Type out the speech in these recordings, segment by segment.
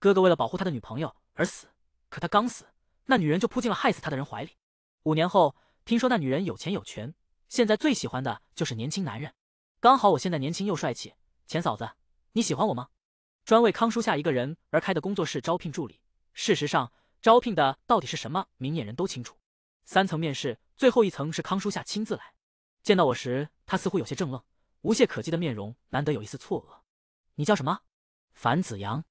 哥哥为了保护他的女朋友而死，可他刚死，那女人就扑进了害死他的人怀里。五年后，听说那女人有钱有权，现在最喜欢的就是年轻男人。刚好我现在年轻又帅气，钱嫂子，你喜欢我吗？专为康叔夏一个人而开的工作室招聘助理，事实上，招聘的到底是什么，明眼人都清楚。三层面试，最后一层是康叔夏亲自来。见到我时，他似乎有些怔愣，无懈可击的面容难得有一丝错愕。你叫什么？樊子阳。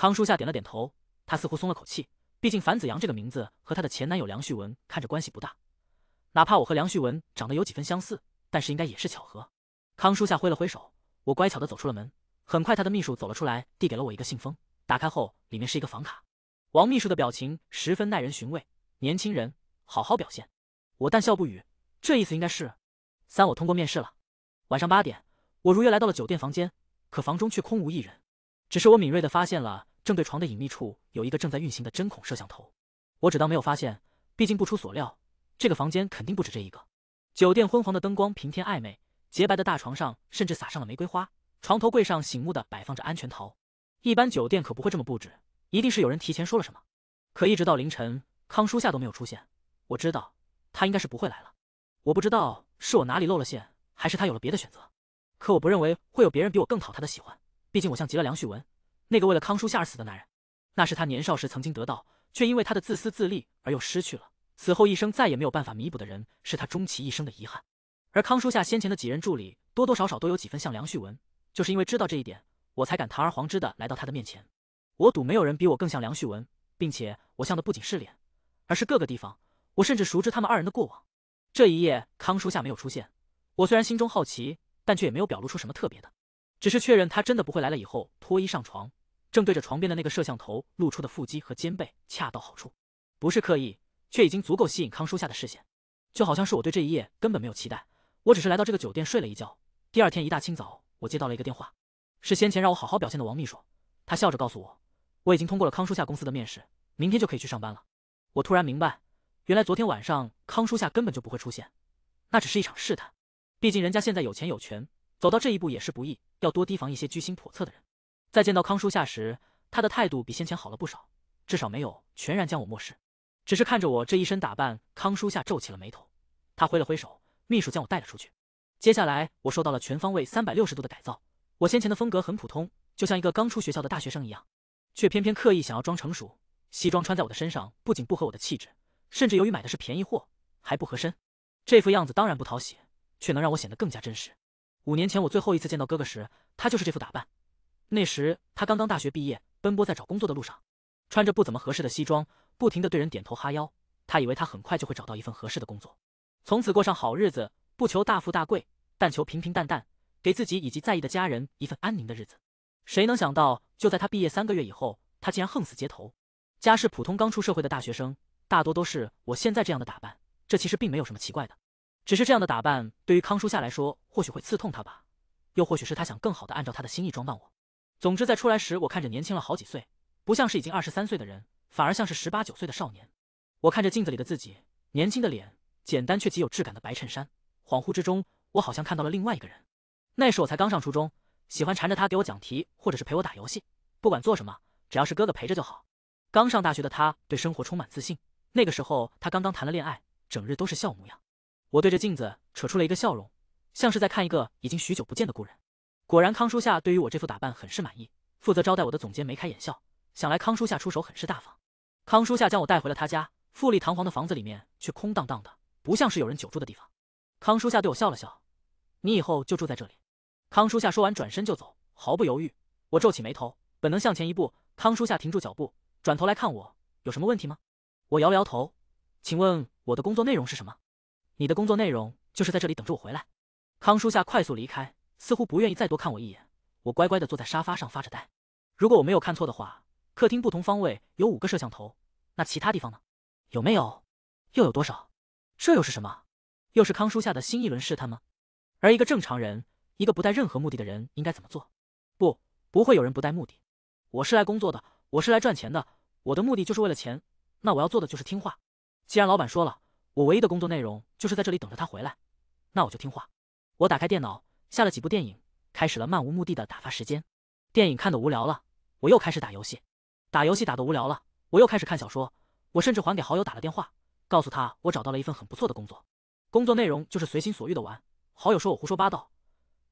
康叔夏点了点头，他似乎松了口气。毕竟樊子阳这个名字和他的前男友梁旭文看着关系不大，哪怕我和梁旭文长得有几分相似，但是应该也是巧合。康叔夏挥了挥手，我乖巧地走出了门。很快，他的秘书走了出来，递给了我一个信封。打开后，里面是一个房卡。王秘书的表情十分耐人寻味。年轻人，好好表现。我淡笑不语，这意思应该是三我通过面试了。晚上八点，我如约来到了酒店房间，可房中却空无一人。只是我敏锐地发现了。正对床的隐秘处有一个正在运行的针孔摄像头，我只当没有发现。毕竟不出所料，这个房间肯定不止这一个。酒店昏黄的灯光平添暧昧，洁白的大床上甚至撒上了玫瑰花，床头柜上醒目的摆放着安全套。一般酒店可不会这么布置，一定是有人提前说了什么。可一直到凌晨，康书夏都没有出现。我知道，他应该是不会来了。我不知道是我哪里漏了线，还是他有了别的选择。可我不认为会有别人比我更讨他的喜欢，毕竟我像极了梁旭文。那个为了康叔夏而死的男人，那是他年少时曾经得到，却因为他的自私自利而又失去了，此后一生再也没有办法弥补的人，是他终其一生的遗憾。而康叔夏先前的几任助理，多多少少都有几分像梁旭文，就是因为知道这一点，我才敢堂而皇之的来到他的面前。我赌没有人比我更像梁旭文，并且我像的不仅是脸，而是各个地方。我甚至熟知他们二人的过往。这一夜，康叔夏没有出现，我虽然心中好奇，但却也没有表露出什么特别的，只是确认他真的不会来了以后，脱衣上床。正对着床边的那个摄像头露出的腹肌和肩背恰到好处，不是刻意，却已经足够吸引康书夏的视线。就好像是我对这一夜根本没有期待，我只是来到这个酒店睡了一觉。第二天一大清早，我接到了一个电话，是先前让我好好表现的王秘书。他笑着告诉我，我已经通过了康书夏公司的面试，明天就可以去上班了。我突然明白，原来昨天晚上康书夏根本就不会出现，那只是一场试探。毕竟人家现在有钱有权，走到这一步也是不易，要多提防一些居心叵测的人。在见到康叔夏时，他的态度比先前好了不少，至少没有全然将我漠视。只是看着我这一身打扮，康叔夏皱起了眉头。他挥了挥手，秘书将我带了出去。接下来，我受到了全方位三百六十度的改造。我先前的风格很普通，就像一个刚出学校的大学生一样，却偏偏刻意想要装成熟。西装穿在我的身上，不仅不合我的气质，甚至由于买的是便宜货，还不合身。这副样子当然不讨喜，却能让我显得更加真实。五年前我最后一次见到哥哥时，他就是这副打扮。那时他刚刚大学毕业，奔波在找工作的路上，穿着不怎么合适的西装，不停的对人点头哈腰。他以为他很快就会找到一份合适的工作，从此过上好日子，不求大富大贵，但求平平淡淡，给自己以及在意的家人一份安宁的日子。谁能想到，就在他毕业三个月以后，他竟然横死街头。家世普通，刚出社会的大学生大多都是我现在这样的打扮，这其实并没有什么奇怪的。只是这样的打扮对于康叔夏来说，或许会刺痛他吧，又或许是他想更好的按照他的心意装扮我。总之，在出来时，我看着年轻了好几岁，不像是已经二十三岁的人，反而像是十八九岁的少年。我看着镜子里的自己，年轻的脸，简单却极有质感的白衬衫，恍惚之中，我好像看到了另外一个人。那时我才刚上初中，喜欢缠着他给我讲题，或者是陪我打游戏，不管做什么，只要是哥哥陪着就好。刚上大学的他，对生活充满自信。那个时候，他刚刚谈了恋爱，整日都是笑模样。我对着镜子扯出了一个笑容，像是在看一个已经许久不见的故人。果然，康叔夏对于我这副打扮很是满意。负责招待我的总监眉开眼笑，想来康叔夏出手很是大方。康叔夏将我带回了他家，富丽堂皇的房子里面却空荡荡的，不像是有人久住的地方。康叔夏对我笑了笑：“你以后就住在这里。”康叔夏说完，转身就走，毫不犹豫。我皱起眉头，本能向前一步。康叔夏停住脚步，转头来看我：“有什么问题吗？”我摇了摇头。“请问我的工作内容是什么？”“你的工作内容就是在这里等着我回来。”康叔夏快速离开。似乎不愿意再多看我一眼，我乖乖的坐在沙发上发着呆。如果我没有看错的话，客厅不同方位有五个摄像头，那其他地方呢？有没有？又有多少？这又是什么？又是康叔下的新一轮试探吗？而一个正常人，一个不带任何目的的人应该怎么做？不，不会有人不带目的。我是来工作的，我是来赚钱的，我的目的就是为了钱。那我要做的就是听话。既然老板说了，我唯一的工作内容就是在这里等着他回来，那我就听话。我打开电脑。下了几部电影，开始了漫无目的的打发时间。电影看得无聊了，我又开始打游戏。打游戏打得无聊了，我又开始看小说。我甚至还给好友打了电话，告诉他我找到了一份很不错的工作。工作内容就是随心所欲的玩。好友说我胡说八道，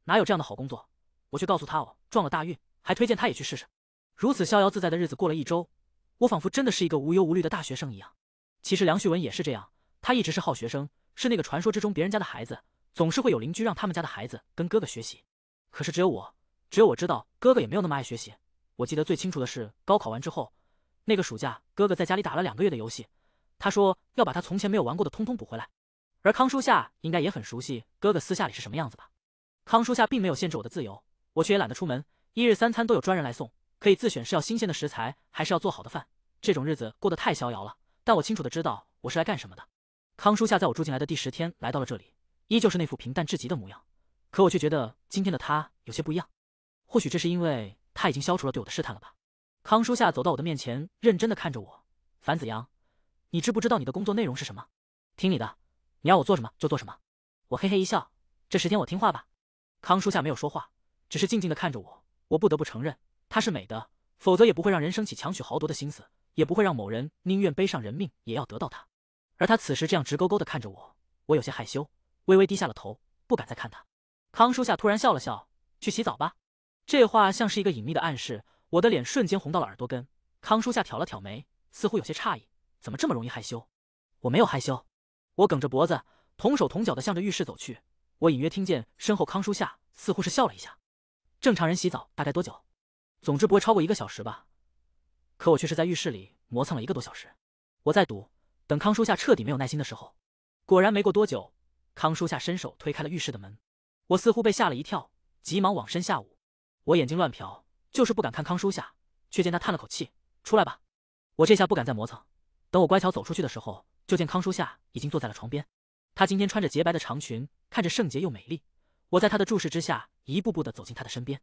哪有这样的好工作？我却告诉他我撞了大运，还推荐他也去试试。如此逍遥自在的日子过了一周，我仿佛真的是一个无忧无虑的大学生一样。其实梁旭文也是这样，他一直是好学生，是那个传说之中别人家的孩子。总是会有邻居让他们家的孩子跟哥哥学习，可是只有我，只有我知道哥哥也没有那么爱学习。我记得最清楚的是高考完之后，那个暑假哥哥在家里打了两个月的游戏，他说要把他从前没有玩过的通通补回来。而康叔夏应该也很熟悉哥哥私下里是什么样子吧？康叔夏并没有限制我的自由，我却也懒得出门，一日三餐都有专人来送，可以自选是要新鲜的食材还是要做好的饭，这种日子过得太逍遥了。但我清楚的知道我是来干什么的。康叔夏在我住进来的第十天来到了这里。依旧是那副平淡至极的模样，可我却觉得今天的他有些不一样。或许这是因为他已经消除了对我的试探了吧？康书夏走到我的面前，认真的看着我：“樊子阳，你知不知道你的工作内容是什么？听你的，你要我做什么就做什么。”我嘿嘿一笑：“这十天我听话吧。”康书夏没有说话，只是静静的看着我。我不得不承认，她是美的，否则也不会让人生起强取豪夺的心思，也不会让某人宁愿背上人命也要得到她。而她此时这样直勾勾的看着我，我有些害羞。微微低下了头，不敢再看他。康叔夏突然笑了笑：“去洗澡吧。”这话像是一个隐秘的暗示。我的脸瞬间红到了耳朵根。康叔夏挑了挑眉，似乎有些诧异：“怎么这么容易害羞？”我没有害羞。我梗着脖子，同手同脚的向着浴室走去。我隐约听见身后康叔夏似乎是笑了一下。正常人洗澡大概多久？总之不会超过一个小时吧。可我却是在浴室里磨蹭了一个多小时。我在赌，等康叔夏彻底没有耐心的时候。果然没过多久。康叔夏伸手推开了浴室的门，我似乎被吓了一跳，急忙往身下捂。我眼睛乱瞟，就是不敢看康叔夏。却见他叹了口气：“出来吧。”我这下不敢再磨蹭。等我乖巧走出去的时候，就见康叔夏已经坐在了床边。他今天穿着洁白的长裙，看着圣洁又美丽。我在他的注视之下，一步步的走进他的身边。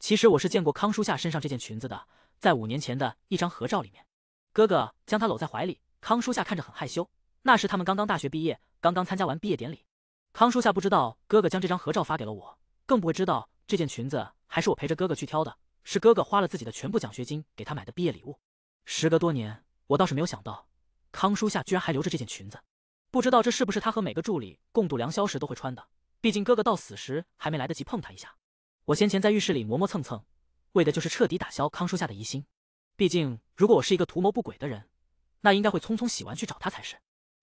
其实我是见过康叔夏身上这件裙子的，在五年前的一张合照里面，哥哥将他搂在怀里。康叔夏看着很害羞。那时他们刚刚大学毕业，刚刚参加完毕业典礼。康叔夏不知道哥哥将这张合照发给了我，更不会知道这件裙子还是我陪着哥哥去挑的，是哥哥花了自己的全部奖学金给他买的毕业礼物。时隔多年，我倒是没有想到，康叔夏居然还留着这件裙子，不知道这是不是他和每个助理共度良宵时都会穿的。毕竟哥哥到死时还没来得及碰他一下。我先前在浴室里磨磨蹭蹭，为的就是彻底打消康叔夏的疑心。毕竟如果我是一个图谋不轨的人，那应该会匆匆洗完去找他才是。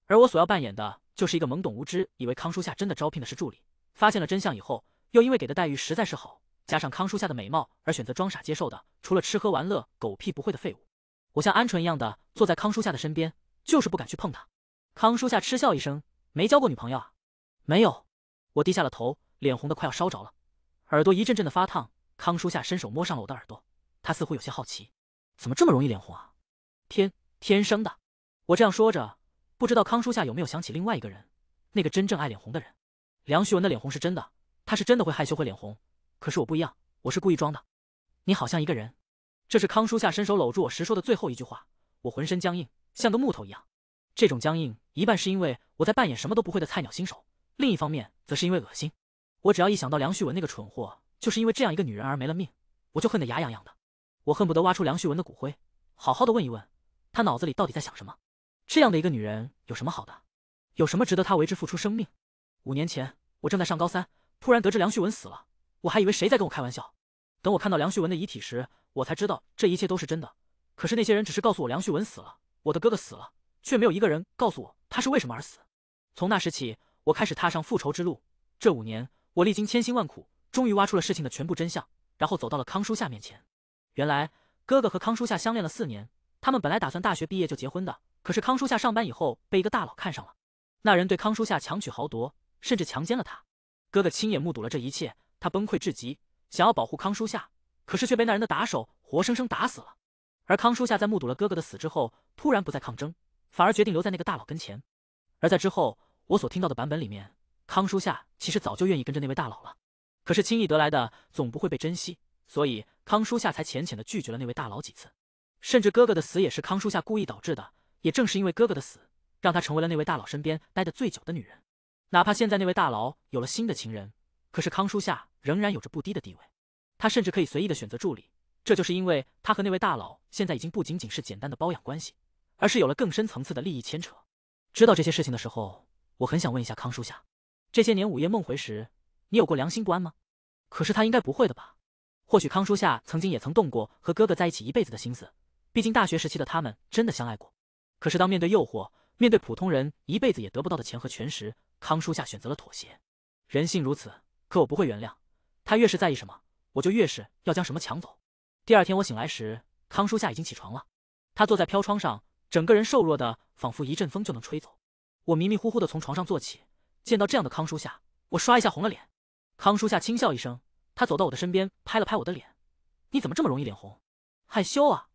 而我所要扮演的。就是一个懵懂无知，以为康叔夏真的招聘的是助理，发现了真相以后，又因为给的待遇实在是好，加上康叔夏的美貌，而选择装傻接受的，除了吃喝玩乐，狗屁不会的废物。我像鹌鹑一样的坐在康叔夏的身边，就是不敢去碰他。康叔夏嗤笑一声：“没交过女朋友啊？”“没有。”我低下了头，脸红的快要烧着了，耳朵一阵阵的发烫。康叔夏伸手摸上了我的耳朵，他似乎有些好奇：“怎么这么容易脸红啊？”“天天生的。”我这样说着。不知道康叔夏有没有想起另外一个人，那个真正爱脸红的人。梁旭文的脸红是真的，他是真的会害羞会脸红。可是我不一样，我是故意装的。你好像一个人。这是康叔夏伸手搂住我时说的最后一句话。我浑身僵硬，像个木头一样。这种僵硬一半是因为我在扮演什么都不会的菜鸟新手，另一方面则是因为恶心。我只要一想到梁旭文那个蠢货就是因为这样一个女人而没了命，我就恨得牙痒痒的。我恨不得挖出梁旭文的骨灰，好好的问一问，他脑子里到底在想什么。这样的一个女人有什么好的？有什么值得她为之付出生命？五年前，我正在上高三，突然得知梁旭文死了，我还以为谁在跟我开玩笑。等我看到梁旭文的遗体时，我才知道这一切都是真的。可是那些人只是告诉我梁旭文死了，我的哥哥死了，却没有一个人告诉我他是为什么而死。从那时起，我开始踏上复仇之路。这五年，我历经千辛万苦，终于挖出了事情的全部真相，然后走到了康淑下面前。原来，哥哥和康淑夏相恋了四年，他们本来打算大学毕业就结婚的。可是康叔夏上班以后被一个大佬看上了，那人对康叔夏强取豪夺，甚至强奸了他。哥哥亲眼目睹了这一切，他崩溃至极，想要保护康叔夏，可是却被那人的打手活生生打死了。而康叔夏在目睹了哥哥的死之后，突然不再抗争，反而决定留在那个大佬跟前。而在之后我所听到的版本里面，康叔夏其实早就愿意跟着那位大佬了，可是轻易得来的总不会被珍惜，所以康叔夏才浅浅的拒绝了那位大佬几次，甚至哥哥的死也是康叔夏故意导致的。也正是因为哥哥的死，让她成为了那位大佬身边待得最久的女人。哪怕现在那位大佬有了新的情人，可是康舒夏仍然有着不低的地位。他甚至可以随意的选择助理，这就是因为他和那位大佬现在已经不仅仅是简单的包养关系，而是有了更深层次的利益牵扯。知道这些事情的时候，我很想问一下康舒夏：这些年午夜梦回时，你有过良心不安吗？可是他应该不会的吧？或许康舒夏曾经也曾动过和哥哥在一起一辈子的心思，毕竟大学时期的他们真的相爱过。可是当面对诱惑，面对普通人一辈子也得不到的钱和权时，康叔夏选择了妥协。人性如此，可我不会原谅他。越是在意什么，我就越是要将什么抢走。第二天我醒来时，康叔夏已经起床了。他坐在飘窗上，整个人瘦弱的仿佛一阵风就能吹走。我迷迷糊糊的从床上坐起，见到这样的康叔夏，我刷一下红了脸。康叔夏轻笑一声，他走到我的身边，拍了拍我的脸：“你怎么这么容易脸红？害羞啊？”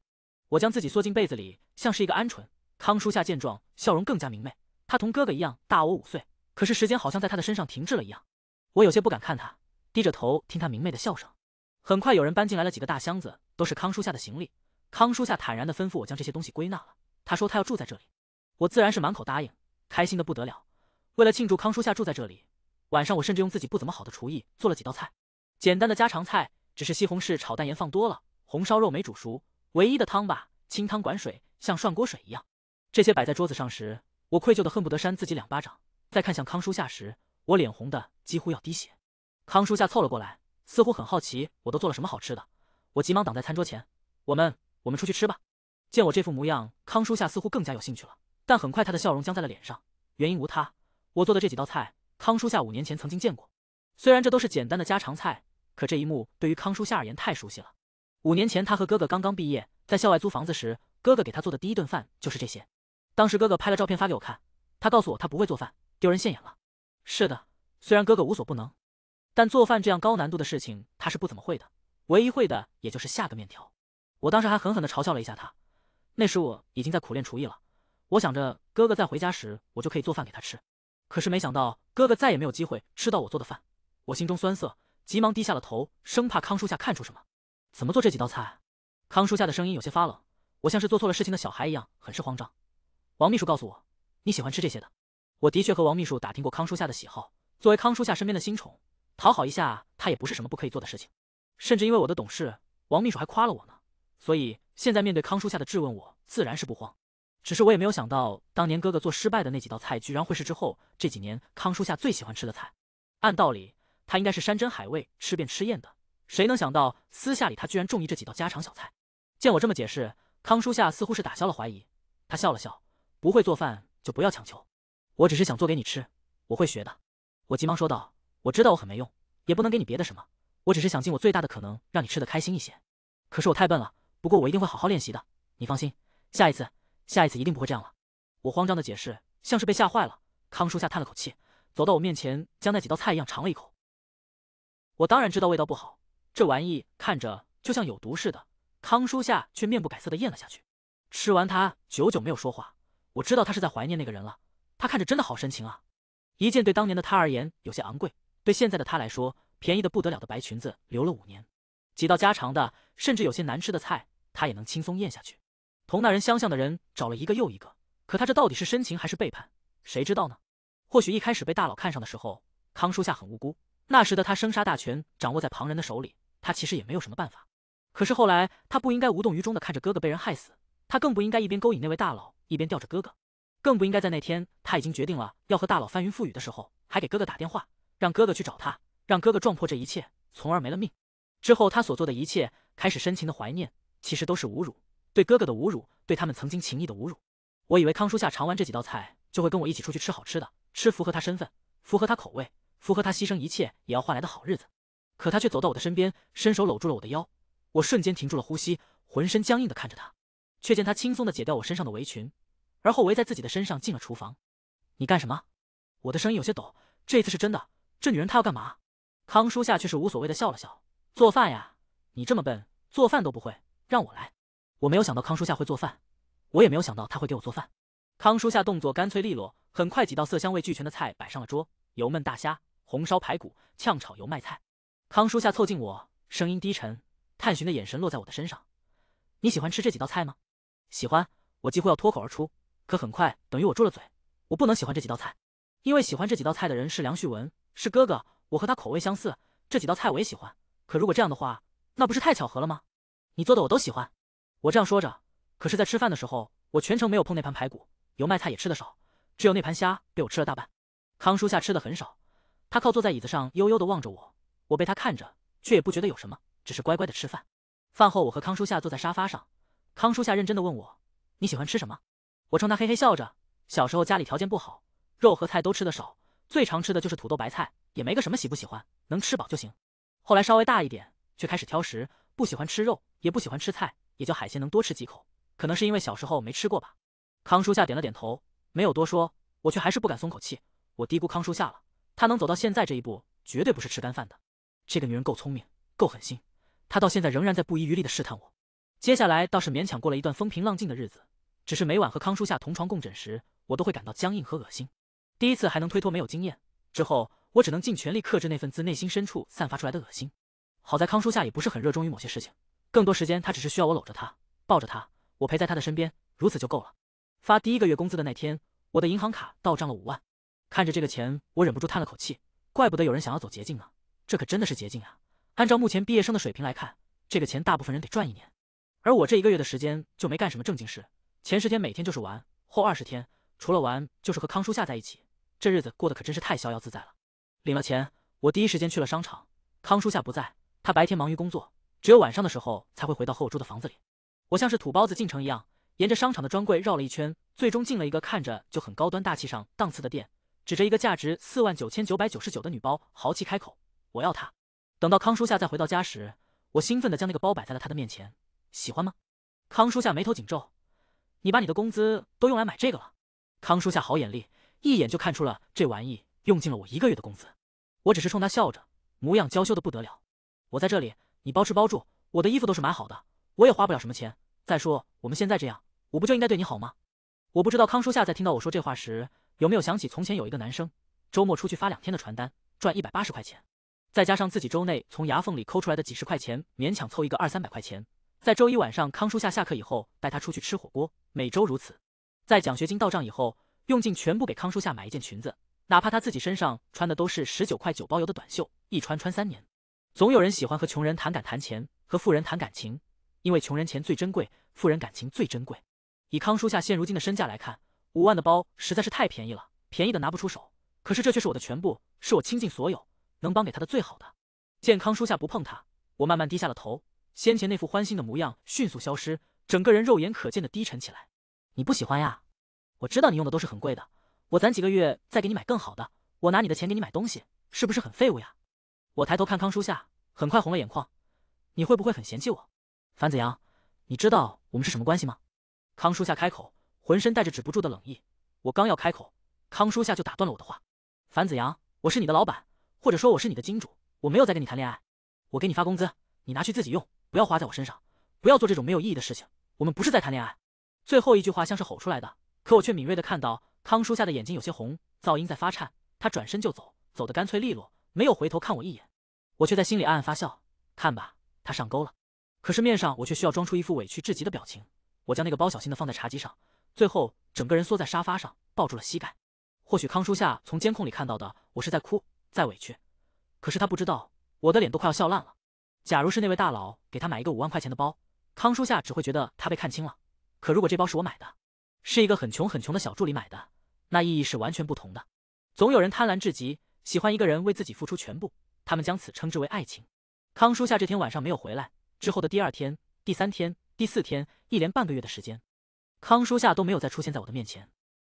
我将自己缩进被子里，像是一个鹌鹑。康叔夏见状，笑容更加明媚。他同哥哥一样，大我五岁，可是时间好像在他的身上停滞了一样。我有些不敢看他，低着头听他明媚的笑声。很快有人搬进来了几个大箱子，都是康叔夏的行李。康叔夏坦然的吩咐我将这些东西归纳了。他说他要住在这里，我自然是满口答应，开心的不得了。为了庆祝康叔夏住在这里，晚上我甚至用自己不怎么好的厨艺做了几道菜，简单的家常菜，只是西红柿炒蛋盐放多了，红烧肉没煮熟，唯一的汤吧，清汤管水，像涮锅水一样。这些摆在桌子上时，我愧疚的恨不得扇自己两巴掌。再看向康叔夏时，我脸红的几乎要滴血。康叔夏凑了过来，似乎很好奇我都做了什么好吃的。我急忙挡在餐桌前：“我们，我们出去吃吧。”见我这副模样，康叔夏似乎更加有兴趣了。但很快，他的笑容僵在了脸上。原因无他，我做的这几道菜，康叔夏五年前曾经见过。虽然这都是简单的家常菜，可这一幕对于康叔夏而言太熟悉了。五年前，他和哥哥刚刚毕业，在校外租房子时，哥哥给他做的第一顿饭就是这些。当时哥哥拍了照片发给我看，他告诉我他不会做饭，丢人现眼了。是的，虽然哥哥无所不能，但做饭这样高难度的事情他是不怎么会的，唯一会的也就是下个面条。我当时还狠狠地嘲笑了一下他。那时我已经在苦练厨艺了，我想着哥哥再回家时，我就可以做饭给他吃。可是没想到哥哥再也没有机会吃到我做的饭，我心中酸涩，急忙低下了头，生怕康叔夏看出什么。怎么做这几道菜？康叔夏的声音有些发冷，我像是做错了事情的小孩一样，很是慌张。王秘书告诉我，你喜欢吃这些的。我的确和王秘书打听过康叔夏的喜好。作为康叔夏身边的新宠，讨好一下他也不是什么不可以做的事情。甚至因为我的懂事，王秘书还夸了我呢。所以现在面对康叔夏的质问，我自然是不慌。只是我也没有想到，当年哥哥做失败的那几道菜，居然会是之后这几年康叔夏最喜欢吃的菜。按道理，他应该是山珍海味吃遍吃厌的。谁能想到，私下里他居然中意这几道家常小菜？见我这么解释，康叔夏似乎是打消了怀疑，他笑了笑。不会做饭就不要强求，我只是想做给你吃，我会学的。我急忙说道：“我知道我很没用，也不能给你别的什么，我只是想尽我最大的可能让你吃得开心一些。可是我太笨了，不过我一定会好好练习的。你放心，下一次，下一次一定不会这样了。”我慌张的解释，像是被吓坏了。康叔夏叹了口气，走到我面前，将那几道菜一样尝了一口。我当然知道味道不好，这玩意看着就像有毒似的。康叔夏却面不改色的咽了下去。吃完，他久久没有说话。我知道他是在怀念那个人了，他看着真的好深情啊。一件对当年的他而言有些昂贵，对现在的他来说便宜的不得了的白裙子，留了五年。几道家常的，甚至有些难吃的菜，他也能轻松咽下去。同那人相像的人找了一个又一个，可他这到底是深情还是背叛，谁知道呢？或许一开始被大佬看上的时候，康叔夏很无辜。那时的他生杀大权掌握在旁人的手里，他其实也没有什么办法。可是后来，他不应该无动于衷的看着哥哥被人害死。他更不应该一边勾引那位大佬，一边吊着哥哥，更不应该在那天他已经决定了要和大佬翻云覆雨的时候，还给哥哥打电话，让哥哥去找他，让哥哥撞破这一切，从而没了命。之后他所做的一切，开始深情的怀念，其实都是侮辱，对哥哥的侮辱，对他们曾经情谊的侮辱。我以为康叔夏尝完这几道菜，就会跟我一起出去吃好吃的，吃符合他身份，符合他口味，符合他牺牲一切也要换来的好日子。可他却走到我的身边，伸手搂住了我的腰，我瞬间停住了呼吸，浑身僵硬的看着他。却见他轻松的解掉我身上的围裙，而后围在自己的身上进了厨房。你干什么？我的声音有些抖，这次是真的。这女人她要干嘛？康叔夏却是无所谓的笑了笑，做饭呀。你这么笨，做饭都不会，让我来。我没有想到康叔夏会做饭，我也没有想到他会给我做饭。康叔夏动作干脆利落，很快几道色香味俱全的菜摆上了桌。油焖大虾、红烧排骨、炝炒油麦菜。康叔夏凑近我，声音低沉，探寻的眼神落在我的身上。你喜欢吃这几道菜吗？喜欢，我几乎要脱口而出，可很快等于我住了嘴。我不能喜欢这几道菜，因为喜欢这几道菜的人是梁旭文，是哥哥。我和他口味相似，这几道菜我也喜欢。可如果这样的话，那不是太巧合了吗？你做的我都喜欢。我这样说着，可是，在吃饭的时候，我全程没有碰那盘排骨，油麦菜也吃得少，只有那盘虾被我吃了大半。康叔夏吃的很少，他靠坐在椅子上，悠悠地望着我。我被他看着，却也不觉得有什么，只是乖乖的吃饭。饭后，我和康叔夏坐在沙发上。康叔夏认真的问我：“你喜欢吃什么？”我冲他嘿嘿笑着。小时候家里条件不好，肉和菜都吃的少，最常吃的就是土豆白菜，也没个什么喜不喜欢，能吃饱就行。后来稍微大一点，却开始挑食，不喜欢吃肉，也不喜欢吃菜，也就海鲜能多吃几口，可能是因为小时候没吃过吧。康叔夏点了点头，没有多说，我却还是不敢松口气。我低估康叔夏了，他能走到现在这一步，绝对不是吃干饭的。这个女人够聪明，够狠心，她到现在仍然在不遗余力的试探我。接下来倒是勉强过了一段风平浪静的日子，只是每晚和康叔夏同床共枕时，我都会感到僵硬和恶心。第一次还能推脱没有经验，之后我只能尽全力克制那份自内心深处散发出来的恶心。好在康叔夏也不是很热衷于某些事情，更多时间他只是需要我搂着他，抱着他，我陪在他的身边，如此就够了。发第一个月工资的那天，我的银行卡到账了五万，看着这个钱，我忍不住叹了口气，怪不得有人想要走捷径呢，这可真的是捷径啊！按照目前毕业生的水平来看，这个钱大部分人得赚一年。而我这一个月的时间就没干什么正经事，前十天每天就是玩，后二十天除了玩就是和康叔夏在一起，这日子过得可真是太逍遥自在了。领了钱，我第一时间去了商场，康叔夏不在，他白天忙于工作，只有晚上的时候才会回到和我住的房子里。我像是土包子进城一样，沿着商场的专柜绕了一圈，最终进了一个看着就很高端大气上档次的店，指着一个价值四万九千九百九十九的女包，豪气开口：“我要它。”等到康叔夏再回到家时，我兴奋地将那个包摆在了他的面前。喜欢吗？康叔夏眉头紧皱，你把你的工资都用来买这个了？康叔夏好眼力，一眼就看出了这玩意用尽了我一个月的工资。我只是冲他笑着，模样娇羞的不得了。我在这里，你包吃包住，我的衣服都是买好的，我也花不了什么钱。再说我们现在这样，我不就应该对你好吗？我不知道康叔夏在听到我说这话时，有没有想起从前有一个男生，周末出去发两天的传单，赚一百八十块钱，再加上自己周内从牙缝里抠出来的几十块钱，勉强凑一个二三百块钱。在周一晚上，康叔夏下课以后带他出去吃火锅，每周如此。在奖学金到账以后，用尽全部给康叔夏买一件裙子，哪怕他自己身上穿的都是十九块九包邮的短袖，一穿穿三年。总有人喜欢和穷人谈感谈钱，和富人谈感情，因为穷人钱最珍贵，富人感情最珍贵。以康叔夏现如今的身价来看，五万的包实在是太便宜了，便宜的拿不出手。可是这却是我的全部，是我倾尽所有能帮给他的最好的。见康叔夏不碰他，我慢慢低下了头。先前那副欢欣的模样迅速消失，整个人肉眼可见的低沉起来。你不喜欢呀？我知道你用的都是很贵的，我攒几个月再给你买更好的。我拿你的钱给你买东西，是不是很废物呀？我抬头看康书夏，很快红了眼眶。你会不会很嫌弃我？樊子阳，你知道我们是什么关系吗？康书夏开口，浑身带着止不住的冷意。我刚要开口，康书夏就打断了我的话。樊子阳，我是你的老板，或者说我是你的金主。我没有在跟你谈恋爱，我给你发工资，你拿去自己用。不要花在我身上，不要做这种没有意义的事情。我们不是在谈恋爱。最后一句话像是吼出来的，可我却敏锐的看到康书夏的眼睛有些红，噪音在发颤。他转身就走，走得干脆利落，没有回头看我一眼。我却在心里暗暗发笑，看吧，他上钩了。可是面上我却需要装出一副委屈至极的表情。我将那个包小心的放在茶几上，最后整个人缩在沙发上，抱住了膝盖。或许康书夏从监控里看到的我是在哭，在委屈，可是他不知道，我的脸都快要笑烂了。假如是那位大佬给他买一个五万块钱的包，康叔夏只会觉得他被看轻了。可如果这包是我买的，是一个很穷很穷的小助理买的，那意义是完全不同的。总有人贪婪至极，喜欢一个人为自己付出全部，他们将此称之为爱情。康叔夏这天晚上没有回来，之后的第二天、第三天、第四天，一连半个月的时间，康叔夏都没有再出现在我的面前。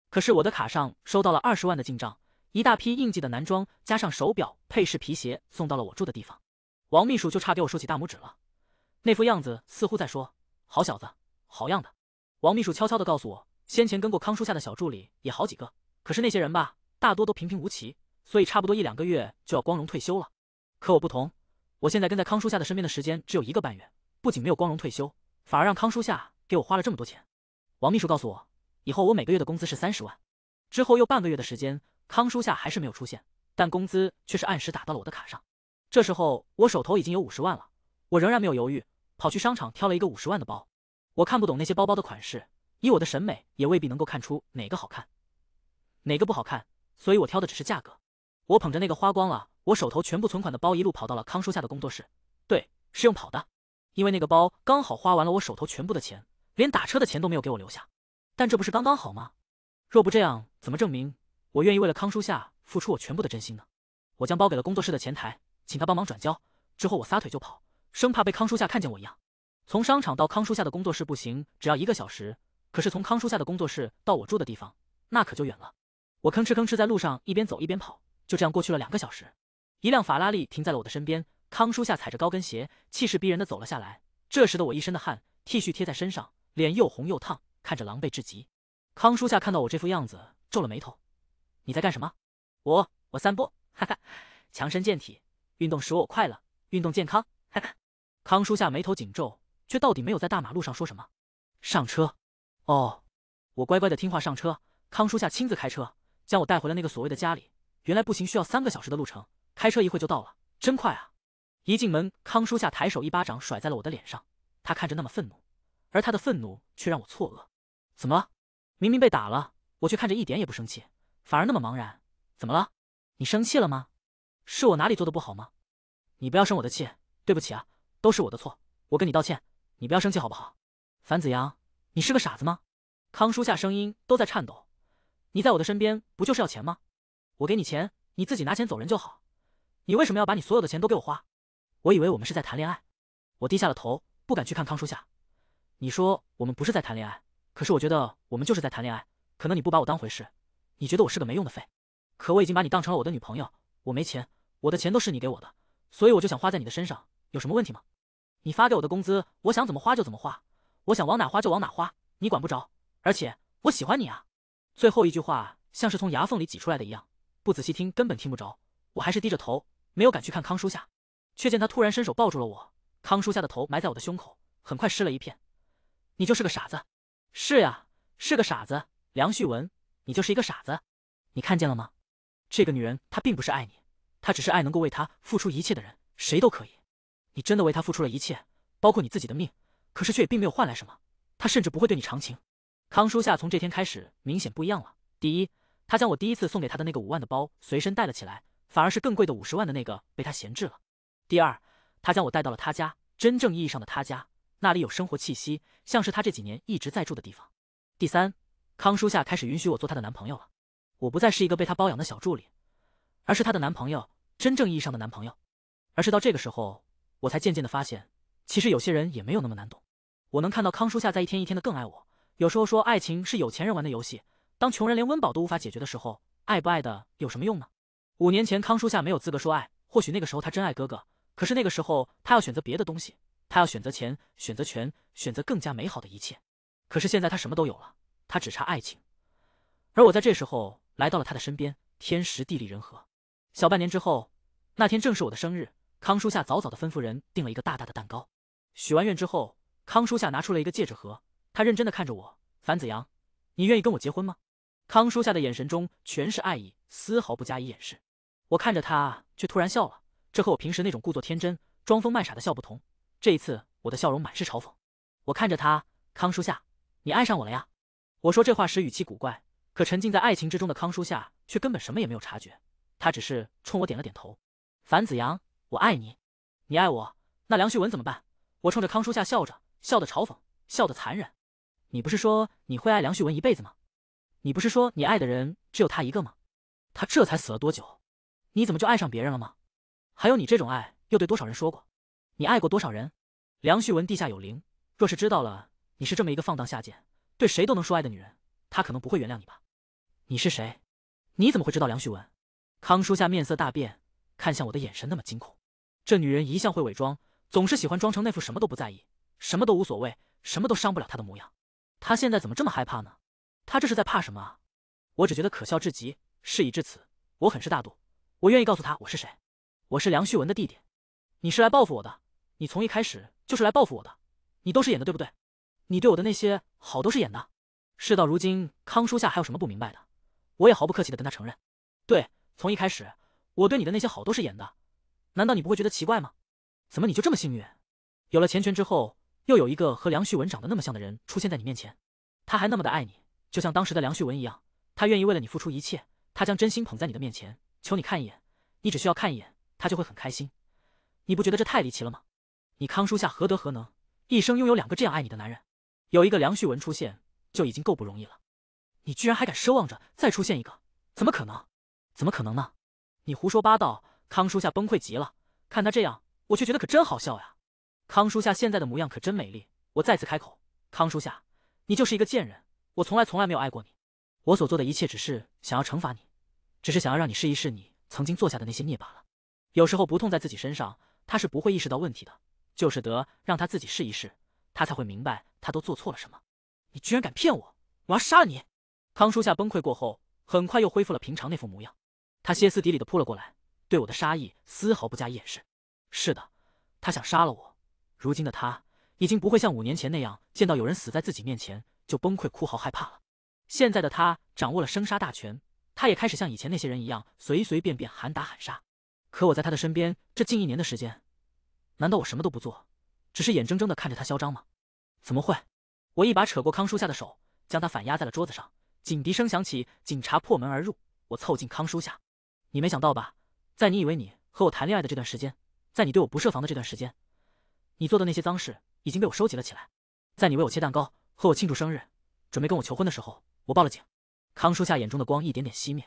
可是我的卡上收到了二十万的进账，一大批应季的男装，加上手表、配饰、皮鞋，送到了我住的地方。王秘书就差给我竖起大拇指了，那副样子似乎在说：“好小子，好样的。”王秘书悄悄地告诉我，先前跟过康书夏的小助理也好几个，可是那些人吧，大多都平平无奇，所以差不多一两个月就要光荣退休了。可我不同，我现在跟在康书夏的身边的时间只有一个半月，不仅没有光荣退休，反而让康书夏给我花了这么多钱。王秘书告诉我，以后我每个月的工资是三十万。之后又半个月的时间，康书夏还是没有出现，但工资却是按时打到了我的卡上。这时候我手头已经有五十万了，我仍然没有犹豫，跑去商场挑了一个五十万的包。我看不懂那些包包的款式，以我的审美也未必能够看出哪个好看，哪个不好看。所以我挑的只是价格。我捧着那个花光了我手头全部存款的包，一路跑到了康叔夏的工作室。对，是用跑的，因为那个包刚好花完了我手头全部的钱，连打车的钱都没有给我留下。但这不是刚刚好吗？若不这样，怎么证明我愿意为了康叔夏付出我全部的真心呢？我将包给了工作室的前台。请他帮忙转交，之后我撒腿就跑，生怕被康叔夏看见我一样。从商场到康叔夏的工作室不行，只要一个小时，可是从康叔夏的工作室到我住的地方，那可就远了。我吭哧吭哧在路上一边走一边跑，就这样过去了两个小时。一辆法拉利停在了我的身边，康叔夏踩着高跟鞋，气势逼人的走了下来。这时的我一身的汗，T 恤贴在身上，脸又红又烫，看着狼狈至极。康叔夏看到我这副样子，皱了眉头：“你在干什么？”“我，我散步，哈哈，强身健体。”运动使我快乐，运动健康。康叔夏眉头紧皱，却到底没有在大马路上说什么。上车。哦，我乖乖的听话上车。康叔夏亲自开车，将我带回了那个所谓的家里。原来步行需要三个小时的路程，开车一会就到了，真快啊！一进门，康叔夏抬手一巴掌甩在了我的脸上。他看着那么愤怒，而他的愤怒却让我错愕。怎么了？明明被打了，我却看着一点也不生气，反而那么茫然。怎么了？你生气了吗？是我哪里做的不好吗？你不要生我的气，对不起啊，都是我的错，我跟你道歉，你不要生气好不好？樊子阳，你是个傻子吗？康书夏声音都在颤抖，你在我的身边不就是要钱吗？我给你钱，你自己拿钱走人就好，你为什么要把你所有的钱都给我花？我以为我们是在谈恋爱，我低下了头，不敢去看康书夏。你说我们不是在谈恋爱，可是我觉得我们就是在谈恋爱。可能你不把我当回事，你觉得我是个没用的废，可我已经把你当成了我的女朋友。我没钱，我的钱都是你给我的，所以我就想花在你的身上，有什么问题吗？你发给我的工资，我想怎么花就怎么花，我想往哪花就往哪花，你管不着。而且我喜欢你啊！最后一句话像是从牙缝里挤出来的一样，不仔细听根本听不着。我还是低着头，没有敢去看康书夏，却见他突然伸手抱住了我，康书夏的头埋在我的胸口，很快湿了一片。你就是个傻子！是呀，是个傻子，梁旭文，你就是一个傻子，你看见了吗？这个女人，她并不是爱你，她只是爱能够为她付出一切的人，谁都可以。你真的为她付出了一切，包括你自己的命，可是却也并没有换来什么。她甚至不会对你长情。康淑夏从这天开始明显不一样了。第一，她将我第一次送给她的那个五万的包随身带了起来，反而是更贵的五十万的那个被她闲置了。第二，她将我带到了她家，真正意义上的她家，那里有生活气息，像是她这几年一直在住的地方。第三，康淑夏开始允许我做她的男朋友了。我不再是一个被他包养的小助理，而是他的男朋友，真正意义上的男朋友。而是到这个时候，我才渐渐的发现，其实有些人也没有那么难懂。我能看到康叔夏在一天一天的更爱我。有时候说爱情是有钱人玩的游戏，当穷人连温饱都无法解决的时候，爱不爱的有什么用呢？五年前康叔夏没有资格说爱，或许那个时候他真爱哥哥，可是那个时候他要选择别的东西，他要选择钱，选择权，选择更加美好的一切。可是现在他什么都有了，他只差爱情。而我在这时候。来到了他的身边，天时地利人和。小半年之后，那天正是我的生日，康叔夏早早的吩咐人订了一个大大的蛋糕。许完愿之后，康叔夏拿出了一个戒指盒，他认真的看着我：“樊子阳，你愿意跟我结婚吗？”康叔夏的眼神中全是爱意，丝毫不加以掩饰。我看着他，却突然笑了。这和我平时那种故作天真、装疯卖傻的笑不同，这一次我的笑容满是嘲讽。我看着他，康叔夏，你爱上我了呀？我说这话时语气古怪。可沉浸在爱情之中的康叔夏却根本什么也没有察觉，他只是冲我点了点头。樊子扬，我爱你，你爱我。那梁旭文怎么办？我冲着康叔夏笑着，笑得嘲讽，笑得残忍。你不是说你会爱梁旭文一辈子吗？你不是说你爱的人只有他一个吗？他这才死了多久？你怎么就爱上别人了吗？还有，你这种爱又对多少人说过？你爱过多少人？梁旭文地下有灵，若是知道了你是这么一个放荡下贱、对谁都能说爱的女人。他可能不会原谅你吧？你是谁？你怎么会知道梁旭文？康叔下面色大变，看向我的眼神那么惊恐。这女人一向会伪装，总是喜欢装成那副什么都不在意、什么都无所谓、什么都伤不了她的模样。她现在怎么这么害怕呢？她这是在怕什么？我只觉得可笑至极。事已至此，我很是大度，我愿意告诉她我是谁。我是梁旭文的弟弟。你是来报复我的？你从一开始就是来报复我的？你都是演的对不对？你对我的那些好都是演的。事到如今，康叔夏还有什么不明白的？我也毫不客气的跟他承认，对，从一开始，我对你的那些好都是演的，难道你不会觉得奇怪吗？怎么你就这么幸运？有了钱权之后，又有一个和梁旭文长得那么像的人出现在你面前，他还那么的爱你，就像当时的梁旭文一样，他愿意为了你付出一切，他将真心捧在你的面前，求你看一眼，你只需要看一眼，他就会很开心。你不觉得这太离奇了吗？你康叔夏何德何能，一生拥有两个这样爱你的男人，有一个梁旭文出现。就已经够不容易了，你居然还敢奢望着再出现一个？怎么可能？怎么可能呢？你胡说八道！康淑夏崩溃极了，看他这样，我却觉得可真好笑呀。康淑夏现在的模样可真美丽。我再次开口：“康淑夏，你就是一个贱人，我从来从来没有爱过你。我所做的一切只是想要惩罚你，只是想要让你试一试你曾经做下的那些孽罢了。有时候不痛在自己身上，他是不会意识到问题的，就是得让他自己试一试，他才会明白他都做错了什么。”你居然敢骗我！我要杀了你！康叔夏崩溃过后，很快又恢复了平常那副模样。他歇斯底里的扑了过来，对我的杀意丝毫不加以掩饰。是的，他想杀了我。如今的他已经不会像五年前那样，见到有人死在自己面前就崩溃哭嚎害怕了。现在的他掌握了生杀大权，他也开始像以前那些人一样，随随便便喊打喊杀。可我在他的身边这近一年的时间，难道我什么都不做，只是眼睁睁的看着他嚣张吗？怎么会？我一把扯过康书夏的手，将他反压在了桌子上。警笛声响起，警察破门而入。我凑近康书夏：“你没想到吧？在你以为你和我谈恋爱的这段时间，在你对我不设防的这段时间，你做的那些脏事已经被我收集了起来。在你为我切蛋糕、和我庆祝生日、准备跟我求婚的时候，我报了警。”康书夏眼中的光一点点熄灭。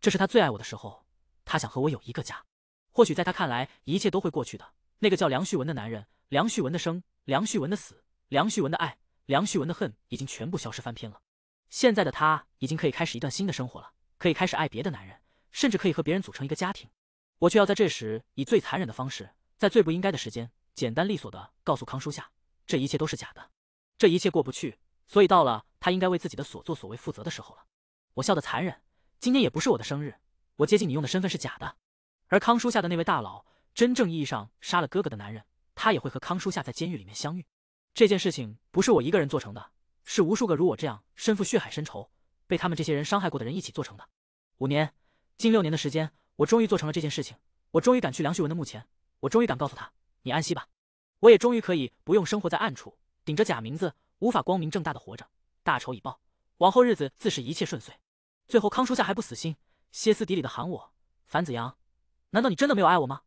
这是他最爱我的时候，他想和我有一个家。或许在他看来，一切都会过去的。那个叫梁旭文的男人，梁旭文的生，梁旭文的死，梁旭文的爱。梁旭文的恨已经全部消失翻篇了，现在的他已经可以开始一段新的生活了，可以开始爱别的男人，甚至可以和别人组成一个家庭。我却要在这时以最残忍的方式，在最不应该的时间，简单利索的告诉康叔夏，这一切都是假的，这一切过不去，所以到了他应该为自己的所作所为负责的时候了。我笑得残忍，今天也不是我的生日，我接近你用的身份是假的，而康叔夏的那位大佬，真正意义上杀了哥哥的男人，他也会和康叔夏在监狱里面相遇。这件事情不是我一个人做成的，是无数个如我这样身负血海深仇、被他们这些人伤害过的人一起做成的。五年，近六年的时间，我终于做成了这件事情。我终于敢去梁旭文的墓前，我终于敢告诉他：“你安息吧。”我也终于可以不用生活在暗处，顶着假名字，无法光明正大的活着。大仇已报，往后日子自是一切顺遂。最后，康叔夏还不死心，歇斯底里的喊我：“樊子阳，难道你真的没有爱我吗？”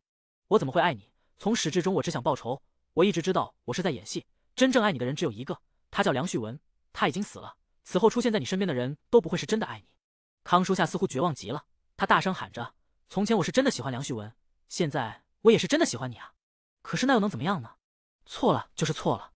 我怎么会爱你？从始至终，我只想报仇。我一直知道，我是在演戏。真正爱你的人只有一个，他叫梁旭文，他已经死了。此后出现在你身边的人都不会是真的爱你。康叔夏似乎绝望极了，他大声喊着：“从前我是真的喜欢梁旭文，现在我也是真的喜欢你啊！可是那又能怎么样呢？错了就是错了。”